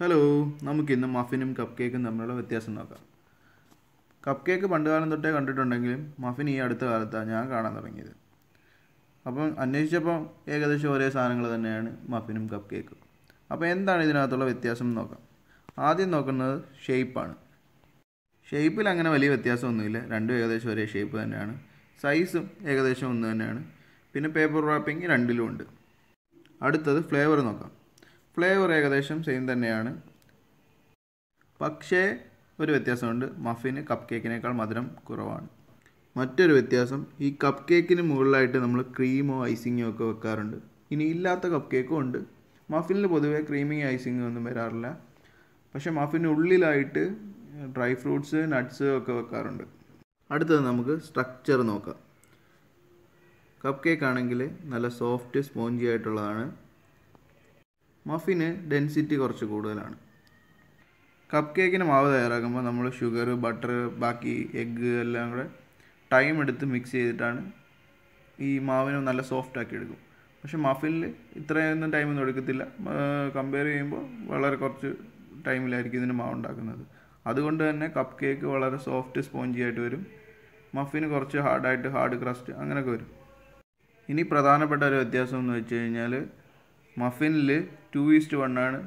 hello നമുക്ക് ഇന്ന് മഫിനും cup കേക്കും തമ്മിലുള്ള വ്യത്യാസം നോക്കാം കപ്പ് കേക്ക് കാലം തൊട്ടേ കണ്ടിട്ടുണ്ടെങ്കിലും മഫിൻ ഈ അടുത്ത കാലത്താണ് ഞാൻ കാണാൻ തുടങ്ങിയത് അപ്പം അന്വേഷിച്ചപ്പോൾ ഏകദേശം ഒരേ സാധനങ്ങൾ തന്നെയാണ് മഫിനും കപ്പ് കേക്കും അപ്പോൾ എന്താണ് ഇതിനകത്തുള്ള വ്യത്യാസം നോക്കാം ആദ്യം നോക്കുന്നത് ഷേപ്പാണ് ഷേപ്പിൽ അങ്ങനെ വലിയ വ്യത്യാസമൊന്നുമില്ല രണ്ടും ഏകദേശം ഒരേ ഷേപ്പ് തന്നെയാണ് സൈസും ഏകദേശം ഒന്ന് തന്നെയാണ് പിന്നെ പേപ്പർ റാപ്പിംഗ് രണ്ടിലും ഉണ്ട് അടുത്തത് ഫ്ലേവർ നോക്കാം ഫ്ലേവർ ഏകദേശം സെയിം തന്നെയാണ് പക്ഷേ ഒരു വ്യത്യാസമുണ്ട് മഫിന് കപ്പ് കേക്കിനേക്കാൾ മധുരം കുറവാണ് മറ്റൊരു വ്യത്യാസം ഈ കപ്പ് കേക്കിന് മുകളിലായിട്ട് നമ്മൾ ക്രീമോ ഐസിങ്ങോ ഒക്കെ വെക്കാറുണ്ട് ഇനി ഇല്ലാത്ത കപ്പ് കേക്കും ഉണ്ട് മഫിനിൽ പൊതുവേ ക്രീമിങ് ഐസിങ്ങോ ഒന്നും വരാറില്ല പക്ഷേ മഫിന് ഉള്ളിലായിട്ട് ഡ്രൈ ഫ്രൂട്ട്സ് നട്ട്സ് ഒക്കെ വെക്കാറുണ്ട് അടുത്തത് നമുക്ക് സ്ട്രക്ചർ നോക്കാം കപ്പ് കേക്ക് ആണെങ്കിൽ നല്ല സോഫ്റ്റ് സ്പോഞ്ചി ആയിട്ടുള്ളതാണ് മഫിന് ഡെൻസിറ്റി കുറച്ച് കൂടുതലാണ് കപ്പ് കേക്കിന് മാവ് തയ്യാറാക്കുമ്പോൾ നമ്മൾ ഷുഗർ ബട്ടർ ബാക്കി എഗ്ഗ് എല്ലാം കൂടെ ടൈം എടുത്ത് മിക്സ് ചെയ്തിട്ടാണ് ഈ മാവിനെ നല്ല സോഫ്റ്റ് ആക്കി എടുക്കും പക്ഷെ മഫിനിൽ ഇത്രയൊന്നും ടൈമൊന്നും എടുക്കത്തില്ല കമ്പയർ ചെയ്യുമ്പോൾ വളരെ കുറച്ച് ടൈമിലായിരിക്കും ഇതിന് മാവ് ഉണ്ടാക്കുന്നത് അതുകൊണ്ട് തന്നെ കപ്പ് കേക്ക് വളരെ സോഫ്റ്റ് സ്പോഞ്ചി ആയിട്ട് വരും മഫിന് കുറച്ച് ഹാർഡായിട്ട് ഹാർഡ് ക്രസ്റ്റ് അങ്ങനെയൊക്കെ വരും ഇനി പ്രധാനപ്പെട്ട ഒരു വ്യത്യാസം എന്ന് വെച്ച് കഴിഞ്ഞാൽ മഫിനിൽ ടു ഈസ്റ്റ് വണ്ണാണ്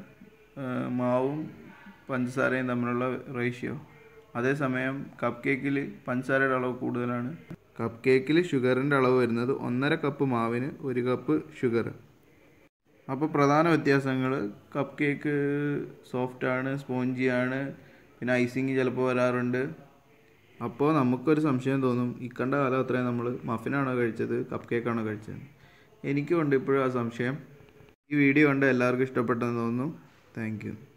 മാവും പഞ്ചസാരയും തമ്മിലുള്ള റേഷ്യോ അതേസമയം കപ്പ് കേക്കിൽ പഞ്ചസാരയുടെ അളവ് കൂടുതലാണ് കപ്പ് കേക്കിൽ ഷുഗറിൻ്റെ അളവ് വരുന്നത് ഒന്നര കപ്പ് മാവിന് ഒരു കപ്പ് ഷുഗർ അപ്പോൾ പ്രധാന വ്യത്യാസങ്ങൾ കപ്പ് കേക്ക് സോഫ്റ്റാണ് സ്പോഞ്ചിയാണ് പിന്നെ ഐസിങ് ചിലപ്പോൾ വരാറുണ്ട് അപ്പോൾ നമുക്കൊരു സംശയം തോന്നും ഇക്കണ്ട കാലം അത്രയും നമ്മൾ മഫിനാണോ കഴിച്ചത് കപ്പ് കേക്കാണോ കഴിച്ചത് എനിക്കുണ്ട് ഇപ്പോഴും ആ സംശയം ഈ വീഡിയോ കണ്ട് എല്ലാവർക്കും ഇഷ്ടപ്പെട്ടെന്ന് തോന്നുന്നു താങ്ക്